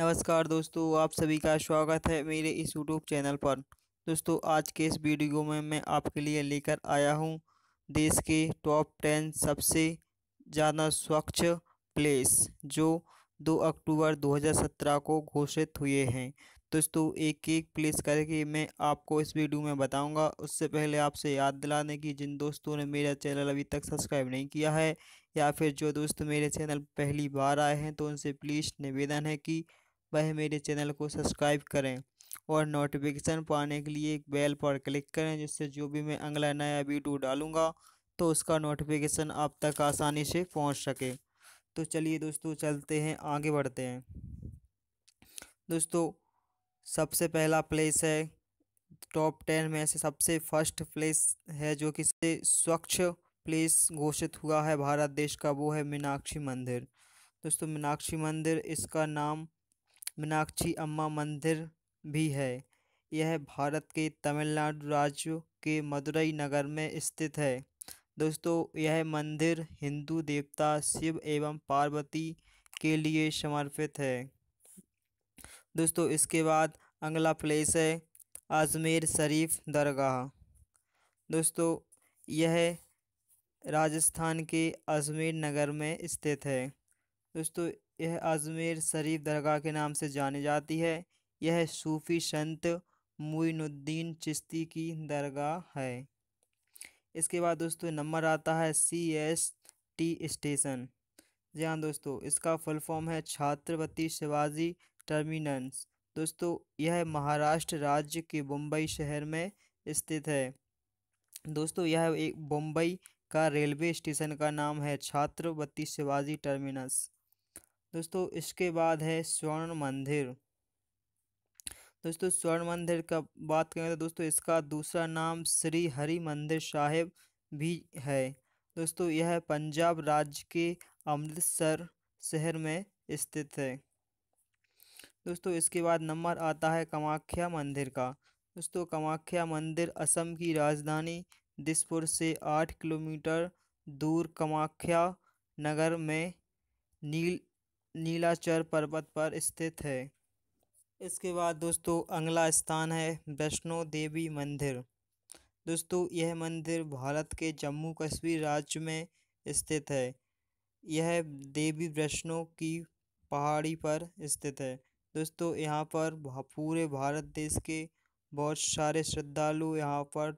नमस्कार दोस्तों आप सभी का स्वागत है मेरे इस यूट्यूब चैनल पर दोस्तों आज के इस वीडियो में मैं आपके लिए लेकर आया हूं देश के टॉप टेन सबसे ज़्यादा स्वच्छ प्लेस जो 2 अक्टूबर 2017 को घोषित हुए हैं दोस्तों एक एक प्लेस करके मैं आपको इस वीडियो में बताऊंगा उससे पहले आपसे याद दिलाने की जिन दोस्तों ने मेरा चैनल अभी तक सब्सक्राइब नहीं किया है या फिर जो दोस्त मेरे चैनल पहली बार आए हैं तो उनसे प्लीज़ निवेदन है कि वह मेरे चैनल को सब्सक्राइब करें और नोटिफिकेशन पाने के लिए बेल पर क्लिक करें जिससे जो भी मैं अगला नया वीडियो डालूँगा तो उसका नोटिफिकेशन आप तक आसानी से पहुंच सके तो चलिए दोस्तों चलते हैं आगे बढ़ते हैं दोस्तों सबसे पहला प्लेस है टॉप टेन में से सबसे फर्स्ट प्लेस है जो कि स्वच्छ प्लेस घोषित हुआ है भारत देश का वो है मीनाक्षी मंदिर दोस्तों मीनाक्षी मंदिर इसका नाम मीनाक्षी अम्मा मंदिर भी है यह भारत के तमिलनाडु राज्य के मदुरई नगर में स्थित है दोस्तों यह मंदिर हिंदू देवता शिव एवं पार्वती के लिए समर्पित है दोस्तों इसके बाद अगला प्लेस है अजमेर शरीफ दरगाह दोस्तों यह राजस्थान के अजमेर नगर में स्थित है दोस्तों यह अजमेर शरीफ दरगाह के नाम से जानी जाती है यह सूफ़ी संत मुइनुद्दीन चिश्ती की दरगाह है इसके बाद दोस्तों नंबर आता है सी एस टी स्टेशन जी हाँ दोस्तों इसका फुल फॉर्म है छात्रवती शिवाजी टर्मिनस दोस्तों यह महाराष्ट्र राज्य के मुंबई शहर में स्थित है दोस्तों यह एक मुंबई का रेलवे स्टेशन का नाम है छात्रवती शिवाजी टर्मिनस दोस्तों इसके बाद है स्वर्ण मंदिर दोस्तों स्वर्ण मंदिर का बात करें तो दोस्तों इसका दूसरा नाम श्री हरि मंदिर साहिब भी है दोस्तों यह पंजाब राज्य के अमृतसर शहर में स्थित है दोस्तों इसके बाद नंबर आता है कामाख्या मंदिर का दोस्तों कामाख्या मंदिर असम की राजधानी दिसपुर से आठ किलोमीटर दूर कामाख्या नगर में नील नीलाचर पर्वत पर स्थित है इसके बाद दोस्तों अगला स्थान है वैष्णो देवी मंदिर दोस्तों यह मंदिर भारत के जम्मू कश्मीर राज्य में स्थित है यह देवी वैष्णो की पहाड़ी पर स्थित है दोस्तों यहाँ पर पूरे भारत देश के बहुत सारे श्रद्धालु यहाँ पर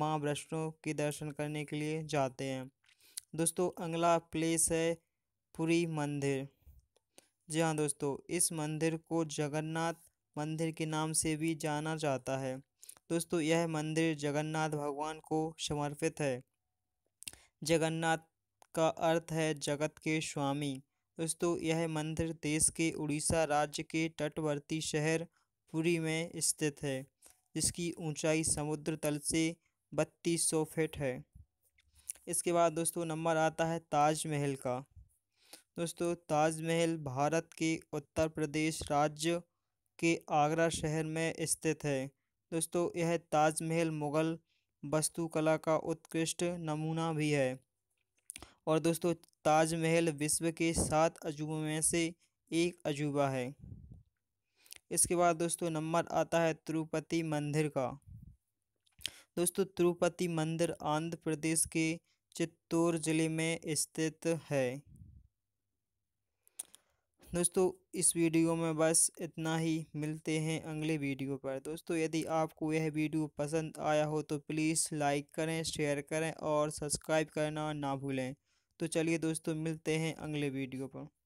माँ वैष्णो के दर्शन करने के लिए जाते हैं दोस्तों अगला प्लेस है पुरी मंदिर जी हाँ दोस्तों इस मंदिर को जगन्नाथ मंदिर के नाम से भी जाना जाता है दोस्तों यह मंदिर जगन्नाथ भगवान को समर्पित है जगन्नाथ का अर्थ है जगत के स्वामी दोस्तों यह मंदिर देश के उड़ीसा राज्य के तटवर्ती शहर पुरी में स्थित है जिसकी ऊंचाई समुद्र तल से बत्तीस सौ फिट है इसके बाद दोस्तों नंबर आता है ताजमहल का दोस्तों ताजमहल भारत के उत्तर प्रदेश राज्य के आगरा शहर में स्थित है दोस्तों यह ताजमहल मुग़ल वस्तुकला का उत्कृष्ट नमूना भी है और दोस्तों ताजमहल विश्व के सात अजूबों में से एक अजूबा है इसके बाद दोस्तों नंबर आता है तिरुपति मंदिर का दोस्तों तिरुपति मंदिर आंध्र प्रदेश के चित्तौर ज़िले में स्थित है दोस्तों इस वीडियो में बस इतना ही मिलते हैं अगले वीडियो पर दोस्तों यदि आपको यह वीडियो पसंद आया हो तो प्लीज़ लाइक करें शेयर करें और सब्सक्राइब करना ना भूलें तो चलिए दोस्तों मिलते हैं अगले वीडियो पर